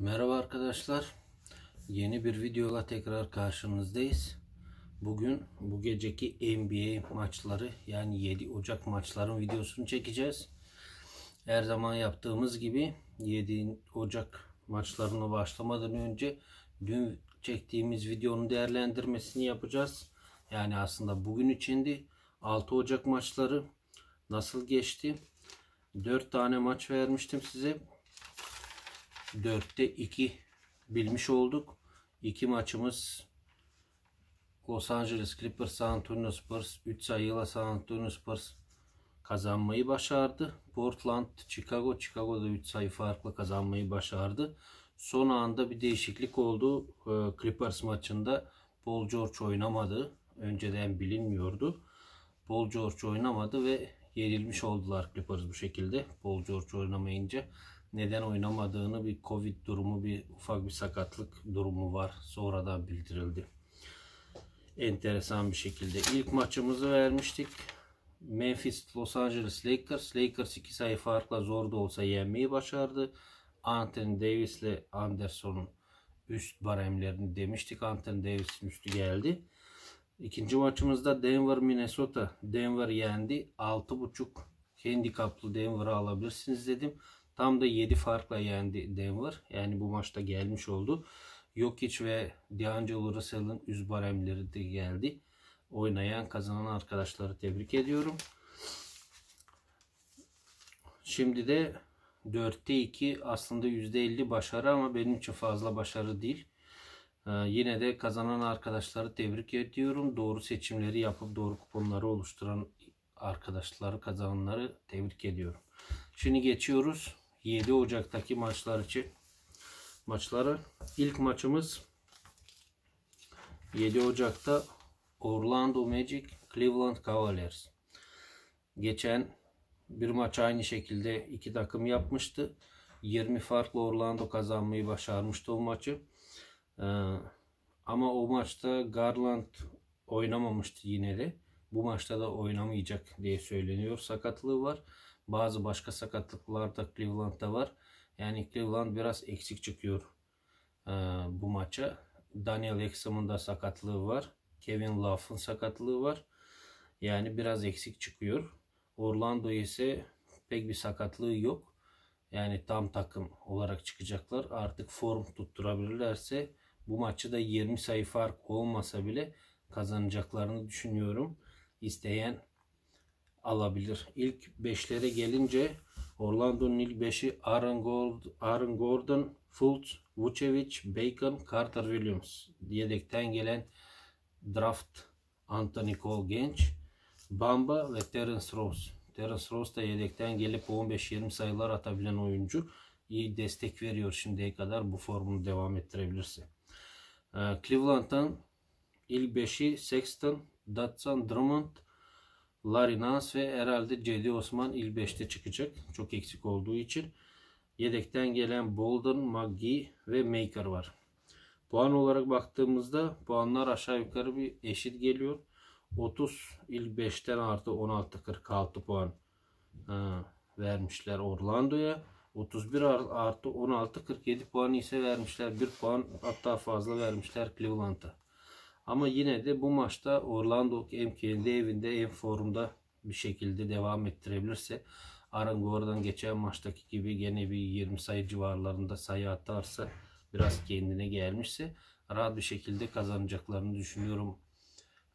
Merhaba arkadaşlar. Yeni bir videola tekrar karşınızdayız. Bugün bu geceki NBA maçları yani 7 Ocak maçların videosunu çekeceğiz. Her zaman yaptığımız gibi 7 Ocak maçlarına başlamadan önce dün çektiğimiz videonun değerlendirmesini yapacağız. Yani aslında bugün içindi. 6 Ocak maçları nasıl geçti? 4 tane maç vermiştim size. 4'te 2 bilmiş olduk. İki maçımız Los Angeles Clippers, San Antonio Spurs, 3 sayıyla San Antonio Spurs kazanmayı başardı. Portland, Chicago, Chicago'da 3 sayı farklı kazanmayı başardı. Son anda bir değişiklik oldu. Ee, Clippers maçında Paul George oynamadı. Önceden bilinmiyordu. Paul George oynamadı ve yenilmiş oldular Clippers bu şekilde. Paul George oynamayınca neden oynamadığını bir Covid durumu, bir ufak bir sakatlık durumu var. Sonradan bildirildi. Enteresan bir şekilde. ilk maçımızı vermiştik. Memphis Los Angeles Lakers. Lakers 2 sayı farkla zor da olsa yenmeyi başardı. Anthony Davis ile Anderson'un üst baremlerini demiştik. Anthony Davis'in üstü geldi. İkinci maçımızda Denver Minnesota. Denver yendi. 6.5 handikaplı Denver'ı alabilirsiniz dedim. Tam da 7 farkla yendi Denver. Yani bu maçta gelmiş oldu. Jokic ve D'Angelo Russell'ın üz baremleri de geldi. Oynayan kazanan arkadaşları tebrik ediyorum. Şimdi de 4'te 2 aslında %50 başarı ama benim için fazla başarı değil. Ee, yine de kazanan arkadaşları tebrik ediyorum. Doğru seçimleri yapıp doğru kuponları oluşturan arkadaşları kazananları tebrik ediyorum. Şimdi geçiyoruz 7 Ocak'taki maçlar için maçları. İlk maçımız 7 Ocak'ta Orlando Magic Cleveland Cavaliers. Geçen bir maç aynı şekilde iki takım yapmıştı. 20 farklı Orlando kazanmayı başarmıştı o maçı. Ee, ama o maçta Garland oynamamıştı yine de. Bu maçta da oynamayacak diye söyleniyor. Sakatlığı var. Bazı başka sakatlıklar da Cleveland'da var. Yani Cleveland biraz eksik çıkıyor e, bu maça. Daniel Exum'un da sakatlığı var. Kevin Love'ın sakatlığı var. Yani biraz eksik çıkıyor. Orlando ise pek bir sakatlığı yok. Yani tam takım olarak çıkacaklar. Artık form tutturabilirlerse bu maçı da 20 sayı fark olmasa bile kazanacaklarını düşünüyorum. İsteyen alabilir. İlk beşlere gelince Orlando'nun ilk beşi Aaron, Gold, Aaron Gordon, Fultz, Vucevic, Bacon, Carter Williams. Yedekten gelen draft Anthony Cole genç, Bamba ve Terence Rose. Terence Rose da yedekten gelip 15-20 sayılar atabilen oyuncu. iyi destek veriyor şimdiye kadar bu formunu devam ettirebilirse. Ee, Cleveland'dan ilk 5'i Sexton, Dotson, Drummond, Larinans ve herhalde Cedi Osman 5'te çıkacak. Çok eksik olduğu için. Yedekten gelen Bolden, Maggi ve Maker var. Puan olarak baktığımızda puanlar aşağı yukarı bir eşit geliyor. 30 il 5'ten artı 16 46 puan ha, e, vermişler Orlando'ya. 31 artı 16 47 puan ise vermişler. 1 puan hatta fazla vermişler Cleveland'a. Ama yine de bu maçta Orlando hem kendi evinde en formda bir şekilde devam ettirebilirse Arangor'dan geçen maçtaki gibi gene bir 20 sayı civarlarında sayı atarsa biraz kendine gelmişse rahat bir şekilde kazanacaklarını düşünüyorum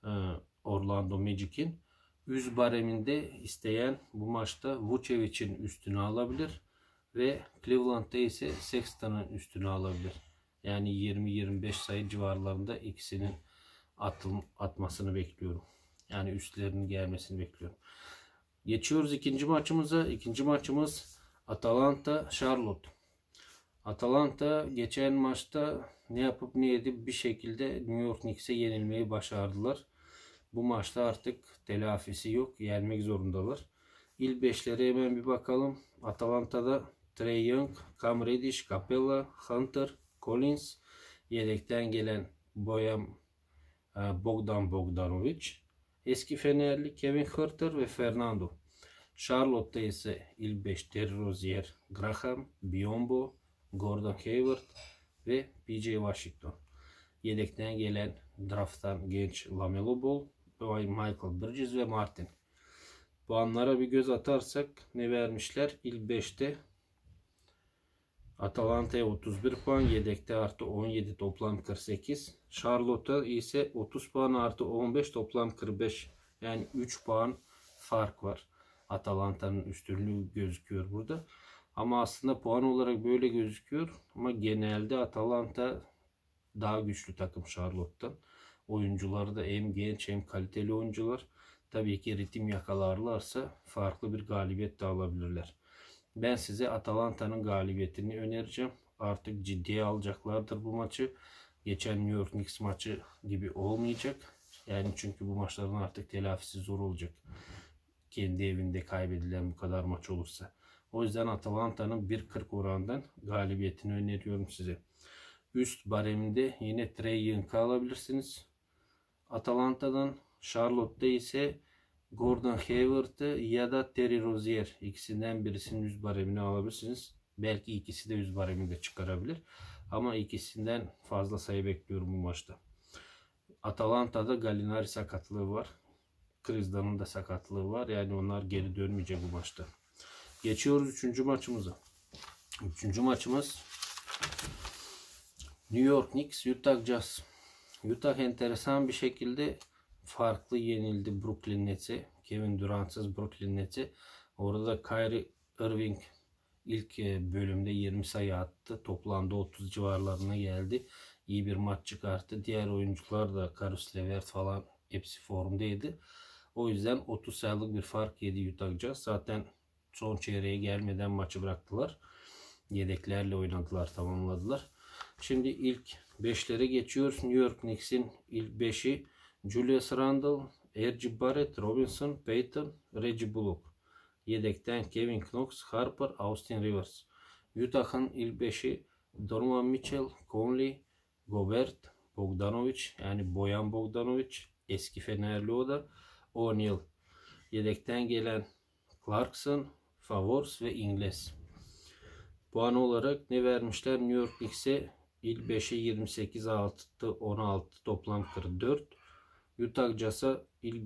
e, Orlando Magic'in. Üz bareminde isteyen bu maçta Vucevic'in üstünü alabilir ve Cleveland'da ise Sexton'ın üstünü alabilir. Yani 20-25 sayı civarlarında ikisinin atım, atmasını bekliyorum. Yani üstlerinin gelmesini bekliyorum. Geçiyoruz ikinci maçımıza. İkinci maçımız Atalanta Charlotte. Atalanta geçen maçta ne yapıp ne edip bir şekilde New York Knicks'e yenilmeyi başardılar. Bu maçta artık telafisi yok. Yenmek zorundalar. İl 5'lere hemen bir bakalım. Atalanta'da Trey Young, Cam Reddish, Capella, Hunter, Collins, yedekten gelen Boyam ee, Bogdan Bogdanovic, eski Fenerli Kevin Hırtır ve Fernando. Charlotte'da ise İlbeş, Terry Rozier, Graham, Biombo, Gordon Hayward ve PJ Washington. Yedekten gelen drafttan genç Lamelo Ball, Michael Bridges ve Martin. Bu anlara bir göz atarsak ne vermişler? İl 5'te Atalanta'ya 31 puan. Yedekte artı 17 toplam 48. Charlotte ise 30 puan artı 15 toplam 45. Yani 3 puan fark var. Atalanta'nın üstünlüğü gözüküyor burada. Ama aslında puan olarak böyle gözüküyor. Ama genelde Atalanta daha güçlü takım Charlotte'tan. Oyuncuları da hem genç hem kaliteli oyuncular. Tabii ki ritim yakalarlarsa farklı bir galibiyet de alabilirler. Ben size Atalanta'nın galibiyetini önereceğim. Artık ciddiye alacaklardır bu maçı. Geçen New York Knicks maçı gibi olmayacak. Yani çünkü bu maçların artık telafisi zor olacak. Kendi evinde kaybedilen bu kadar maç olursa. O yüzden Atalanta'nın 1.40 oranından galibiyetini öneriyorum size. Üst bareminde yine Trey Young'ı alabilirsiniz. Atalanta'dan Charlotte'da ise Gordon Hayward'ı ya da Terry Rozier ikisinden birisinin yüz baremini alabilirsiniz. Belki ikisi de yüz baremini de çıkarabilir. Ama ikisinden fazla sayı bekliyorum bu maçta. Atalanta'da Galinari sakatlığı var. Krizda'nın da sakatlığı var. Yani onlar geri dönmeyecek bu maçta. Geçiyoruz 3. maçımıza. 3. maçımız New York Knicks, Utah Jazz. Utah enteresan bir şekilde farklı yenildi Brooklyn Nets'i Kevin Durant'sız Brooklyn Nets'i Orada Kyrie Irving ilk e, bölümde 20 sayı attı. Toplamda 30 civarlarına geldi. İyi bir maç çıkarttı. Diğer oyuncular da Karus Levert falan hepsi formdaydı. O yüzden 30 sayılık bir fark yedi Utah Jazz. Zaten son çeyreğe gelmeden maçı bıraktılar. Yedeklerle oynadılar, tamamladılar. Şimdi ilk 5'lere geçiyoruz. New York Knicks'in ilk 5'i Julius Randle, R.G. Barrett, Robinson, Payton, Reggie Bullock. Yedekten Kevin Knox, Harper, Austin Rivers. Utah'ın ilk beşi Donovan Mitchell, Conley, Gobert, Bogdanovic yani Boyan Bogdanovic eski Fenerli o da O'Neal. Yedekten gelen Clarkson, Favors ve İngiliz. Puan olarak ne vermişler? New York Knicks'e ilk 5'e 28, 6'da 16 toplam 44. Utah il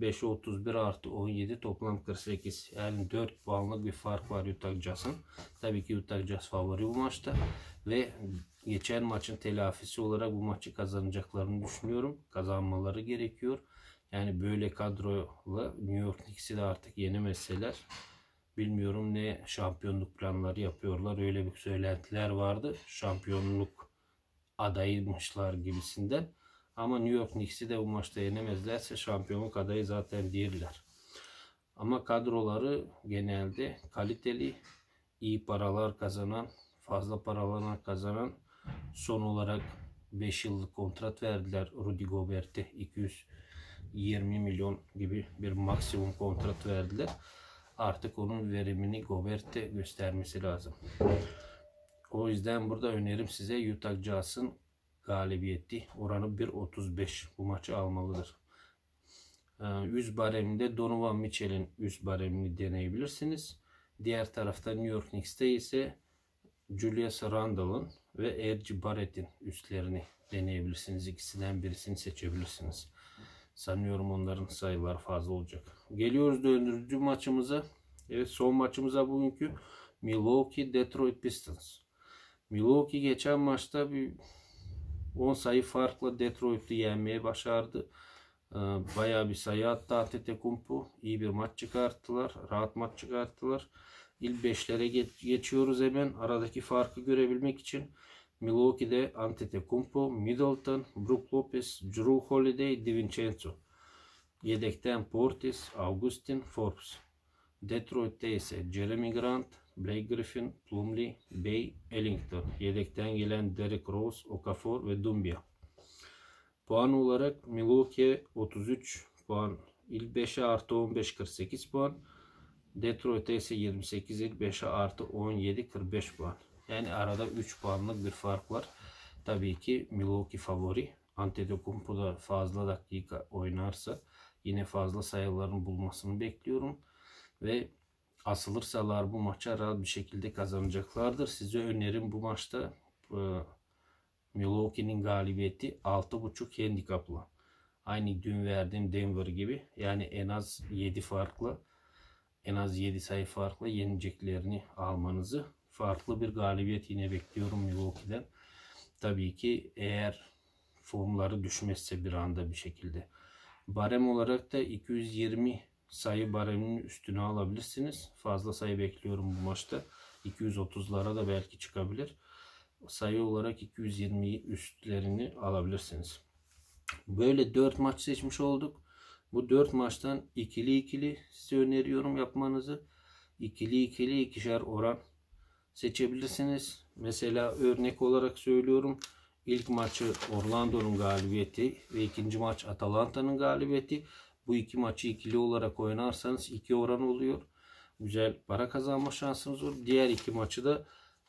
5'e 31 artı 17 toplam 48. Yani 4 puanlık bir fark var Utah Tabii ki Utah favori bu maçta. Ve geçen maçın telafisi olarak bu maçı kazanacaklarını düşünüyorum. Kazanmaları gerekiyor. Yani böyle kadroyla New York Knicks'i de artık yeni meseleler bilmiyorum ne şampiyonluk planları yapıyorlar. Öyle bir söylentiler vardı. Şampiyonluk adaymışlar gibisinden. Ama New York Knicks'i de bu maçta yenemezlerse şampiyonluk adayı zaten değiller. Ama kadroları genelde kaliteli, iyi paralar kazanan, fazla paralar kazanan son olarak 5 yıllık kontrat verdiler Rudy Gobert'e 220 milyon gibi bir maksimum kontrat verdiler. Artık onun verimini Gobert'e göstermesi lazım. O yüzden burada önerim size Utah Jazz'ın galibiyetti. Oranı 1.35. Bu maçı almalıdır. Ee, üst bareminde Donovan Mitchell'in üst baremini deneyebilirsiniz. Diğer tarafta New York Knicks'te ise Julius Randall'ın ve Erci Barrett'in üstlerini deneyebilirsiniz. İkisinden birisini seçebilirsiniz. Sanıyorum onların sayıları fazla olacak. Geliyoruz döndürücü maçımıza. Evet son maçımıza bugünkü Milwaukee Detroit Pistons. Milwaukee geçen maçta bir 10 sayı farklı Detroit'i yenmeye başardı. Ee, bayağı bir sayı attı Antetokounmpo. İyi bir maç çıkarttılar. Rahat maç çıkarttılar. İl 5'lere geçiyoruz hemen. Aradaki farkı görebilmek için Milwaukee'de Antetekumpo, Middleton, Brook Lopez, Drew Holiday, DiVincenzo. Yedekten Portis, Augustin, Forbes. Detroit'te ise Jeremy Grant, Blake Griffin, Plumlee, Bay, Ellington. Yedekten gelen Derek Rose, Okafor ve Dumbia. Puan olarak Milwaukee 33 puan. İlk 5'e artı 15 48 puan. Detroit ise 28 il 5'e artı 17 45 puan. Yani arada 3 puanlık bir fark var. Tabii ki Milwaukee favori. Antetokounmpo da fazla dakika oynarsa yine fazla sayıların bulmasını bekliyorum. Ve asılırsalar bu maça rahat bir şekilde kazanacaklardır. Size önerim bu maçta e, Milwaukee'nin galibiyeti 6.5 handikapla. Aynı dün verdiğim Denver gibi. Yani en az 7 farklı en az 7 sayı farklı yeneceklerini almanızı farklı bir galibiyet yine bekliyorum Milwaukee'den. Tabii ki eğer formları düşmezse bir anda bir şekilde. Barem olarak da 220 sayı bareminin üstüne alabilirsiniz. Fazla sayı bekliyorum bu maçta. 230'lara da belki çıkabilir. Sayı olarak 220'yi üstlerini alabilirsiniz. Böyle 4 maç seçmiş olduk. Bu 4 maçtan ikili ikili size öneriyorum yapmanızı. İkili ikili ikişer oran seçebilirsiniz. Mesela örnek olarak söylüyorum. İlk maçı Orlando'nun galibiyeti ve ikinci maç Atalanta'nın galibiyeti. Bu iki maçı ikili olarak oynarsanız iki oran oluyor. Güzel para kazanma şansınız olur. Diğer iki maçı da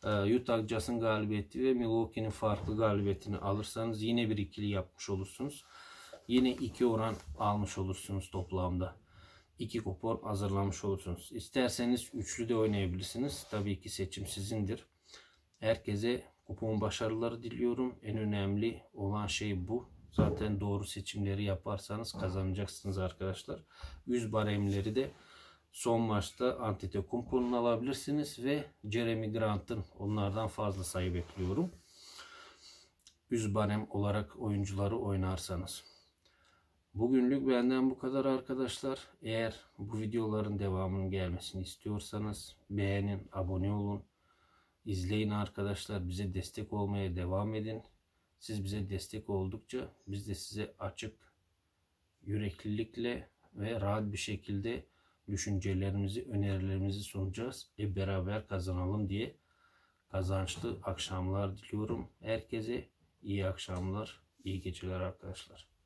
e, Utah Jazz'ın galibiyeti ve Milwaukee'nin farklı galibiyetini alırsanız yine bir ikili yapmış olursunuz. Yine iki oran almış olursunuz toplamda. İki kupon hazırlamış olursunuz. İsterseniz üçlü de oynayabilirsiniz. Tabii ki seçim sizindir. Herkese kupon başarıları diliyorum. En önemli olan şey bu. Zaten doğru seçimleri yaparsanız kazanacaksınız arkadaşlar. Üz baremleri de son maçta Antetokounmpo'nun alabilirsiniz ve Jeremy Grant'ın onlardan fazla sayı bekliyorum. Üz barem olarak oyuncuları oynarsanız. Bugünlük benden bu kadar arkadaşlar. Eğer bu videoların devamının gelmesini istiyorsanız beğenin, abone olun, izleyin arkadaşlar. Bize destek olmaya devam edin. Siz bize destek oldukça biz de size açık yüreklilikle ve rahat bir şekilde düşüncelerimizi, önerilerimizi sunacağız. E beraber kazanalım diye kazançlı akşamlar diliyorum. Herkese iyi akşamlar, iyi geceler arkadaşlar.